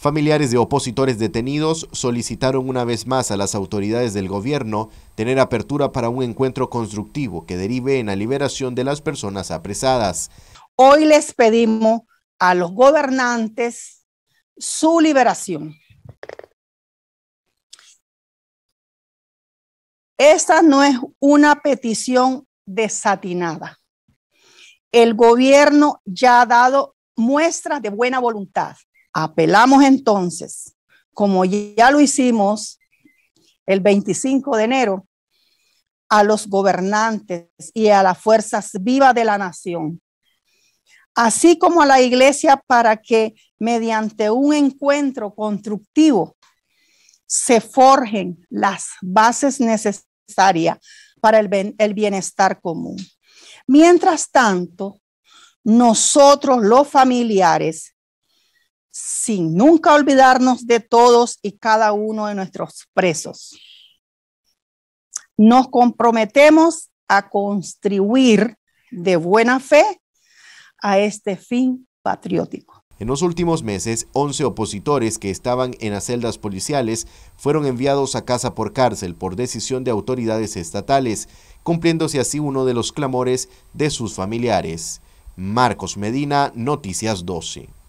Familiares de opositores detenidos solicitaron una vez más a las autoridades del gobierno tener apertura para un encuentro constructivo que derive en la liberación de las personas apresadas. Hoy les pedimos a los gobernantes su liberación. Esta no es una petición desatinada. El gobierno ya ha dado muestras de buena voluntad Apelamos entonces, como ya lo hicimos el 25 de enero, a los gobernantes y a las fuerzas vivas de la nación, así como a la iglesia para que mediante un encuentro constructivo se forjen las bases necesarias para el, bienestar común. Mientras tanto, nosotros los familiares sin nunca olvidarnos de todos y cada uno de nuestros presos. Nos comprometemos a contribuir de buena fe a este fin patriótico. En los últimos meses, 11 opositores que estaban en las celdas policiales fueron enviados a casa por cárcel por decisión de autoridades estatales, cumpliéndose así uno de los clamores de sus familiares. Marcos Medina, Noticias 12.